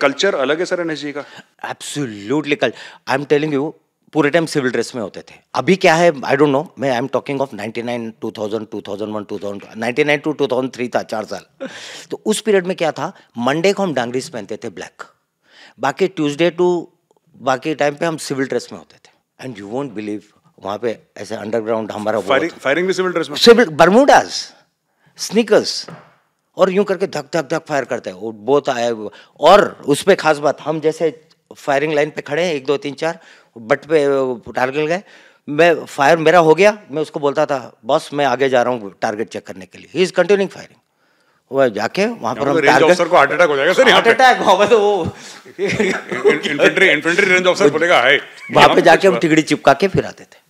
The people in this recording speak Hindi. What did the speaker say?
कल्चर अलग है सर एन का एब्सोल्युटली कल आई एम टेलिंग यू पूरे टाइम सिविल ड्रेस में होते थे अभी क्या है आई डोंट नो मैं I am talking of 99 2000 2001 2000 99 to three था चार साल तो उस पीरियड में क्या था मंडे को हम डांगरीज पहनते थे ब्लैक बाकी ट्यूसडे टू बाकी टाइम पे हम सिविल ड्रेस में होते थे एंड यू वोंट बिलीव वहाँ पे ऐसे अंडरग्राउंड हमारा फायरिंग भी सिविल ड्रेस में सिविल बर्मूडाज स्निकर्स और यूं करके धक धक धक फायर करता है वो बहुत आया और उस पर खास बात हम जैसे फायरिंग लाइन पे खड़े हैं एक दो तीन चार बट पे टारगेट गए मैं फायर मेरा हो गया मैं उसको बोलता था बॉस मैं आगे जा रहा हूँ टारगेट चेक करने के लिए ही इज़ कंटिन्यूइंग फायरिंग वह जाके वहाँ पर हम टारगेट को हार्ट अटैक हो जाएगा सर हार्ट अटैक तो वो इन्फेंट्री इन्फेंट्री रेंज ऑफिसर बोलेगा हाय वहाँ पे जाके हम टिकड़ी चिपका के फिर आते थे